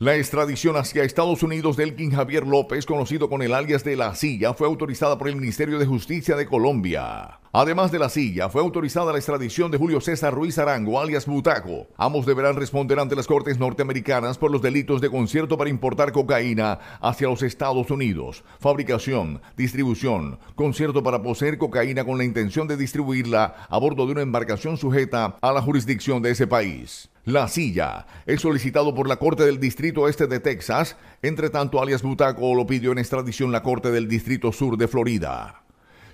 La extradición hacia Estados Unidos del King Javier López, conocido con el alias de La Silla, fue autorizada por el Ministerio de Justicia de Colombia. Además de la silla, fue autorizada la extradición de Julio César Ruiz Arango, alias Butaco. Ambos deberán responder ante las cortes norteamericanas por los delitos de concierto para importar cocaína hacia los Estados Unidos, fabricación, distribución, concierto para poseer cocaína con la intención de distribuirla a bordo de una embarcación sujeta a la jurisdicción de ese país. La Silla es solicitado por la Corte del Distrito Este de Texas, entre tanto alias Butaco lo pidió en extradición la Corte del Distrito Sur de Florida.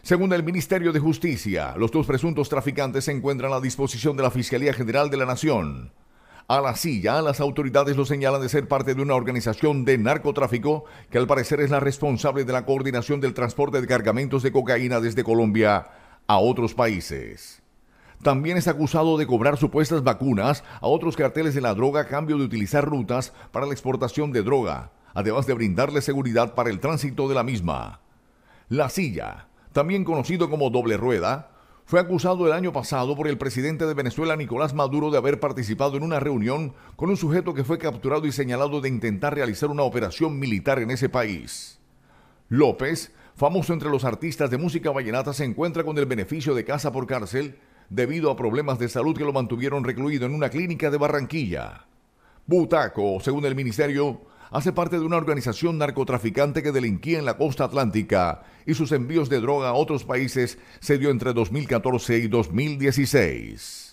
Según el Ministerio de Justicia, los dos presuntos traficantes se encuentran a disposición de la Fiscalía General de la Nación. A la silla, las autoridades lo señalan de ser parte de una organización de narcotráfico que al parecer es la responsable de la coordinación del transporte de cargamentos de cocaína desde Colombia a otros países. También es acusado de cobrar supuestas vacunas a otros carteles de la droga a cambio de utilizar rutas para la exportación de droga, además de brindarle seguridad para el tránsito de la misma. La silla, también conocido como doble rueda, fue acusado el año pasado por el presidente de Venezuela Nicolás Maduro de haber participado en una reunión con un sujeto que fue capturado y señalado de intentar realizar una operación militar en ese país. López, famoso entre los artistas de música vallenata, se encuentra con el beneficio de casa por cárcel debido a problemas de salud que lo mantuvieron recluido en una clínica de Barranquilla. Butaco, según el ministerio, hace parte de una organización narcotraficante que delinquía en la costa atlántica y sus envíos de droga a otros países se dio entre 2014 y 2016.